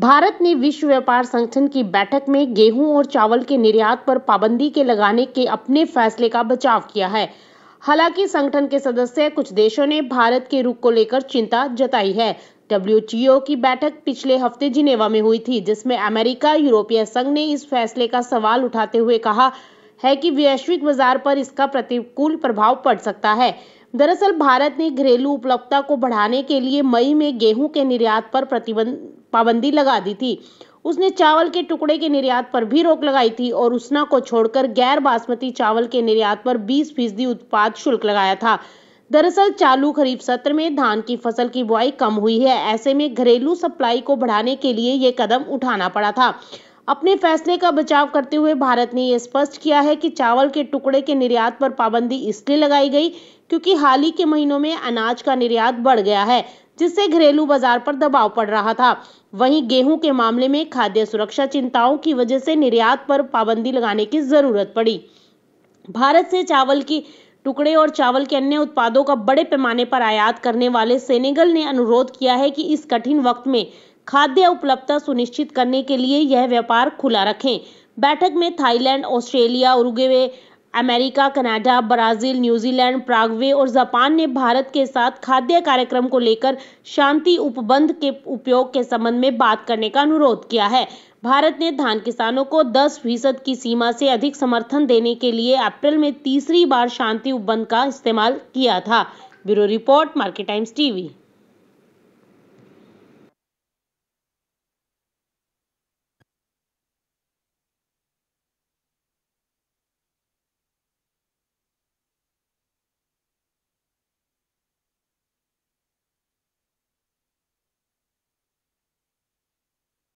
भारत ने विश्व व्यापार संगठन की बैठक में गेहूं और चावल के निर्यात पर पाबंदी के लगाने के अपने फैसले का बचाव किया है हालांकि संगठन के सदस्य कुछ देशों ने भारत के रुख को लेकर चिंता जताई है डब्ल्यू की बैठक पिछले हफ्ते जिनेवा में हुई थी जिसमें अमेरिका यूरोपीय संघ ने इस फैसले का सवाल उठाते हुए कहा है कि वैश्विक बाजार पर इसका प्रतिकूल प्रभाव पड़ सकता है दरअसल भारत ने घरेलू उपलब्धता को बढ़ाने के लिए मई में गेहूं के निर्यात पर प्रतिबंध पाबंदी लगा दी थी उसने चावल के टुकड़े के निर्यात पर भी रोक लगाई थी और उसना को छोड़कर गैर बासमती चावल के निर्यात पर 20 फीसदी उत्पाद शुल्क लगाया था दरअसल चालू खरीफ सत्र में धान की फसल की बुआई कम हुई है ऐसे में घरेलू सप्लाई को बढ़ाने के लिए ये कदम उठाना पड़ा था अपने फैसले का बचाव करते हुए भारत ने यह स्पष्ट किया है कि चावल के टुकड़े के निर्यात पर पाबंदी इसलिए लगाई गई क्योंकि हाल ही के महीनों में अनाज का निर्यात बढ़ गया है जिससे घरेलू बाजार पर दबाव पड़ रहा था वहीं गेहूं के मामले में खाद्य सुरक्षा चिंताओं की वजह से निर्यात पर पाबंदी लगाने की जरूरत पड़ी भारत से चावल की टुकड़े और चावल के अन्य उत्पादों का बड़े पैमाने पर आयात करने वाले सेनेगल ने अनुरोध किया है कि इस कठिन वक्त में खाद्य उपलब्धता सुनिश्चित करने के लिए यह व्यापार खुला रखें बैठक में Thailand Australia Uruguay America Canada Brazil New Zealand Paraguay और जापान ने भारत के साथ खाद्य कार्यक्रम को लेकर शांति उपबंध के उपयोग के संबंध में बात करने का अनुरोध किया है भारत ने धान किसानों को 10 फीसद की सीमा से अधिक समर्थन देने के लिए अप्रैल में तीसरी बार शांति उपबंध का इस्तेमाल किया था bureau report market times TV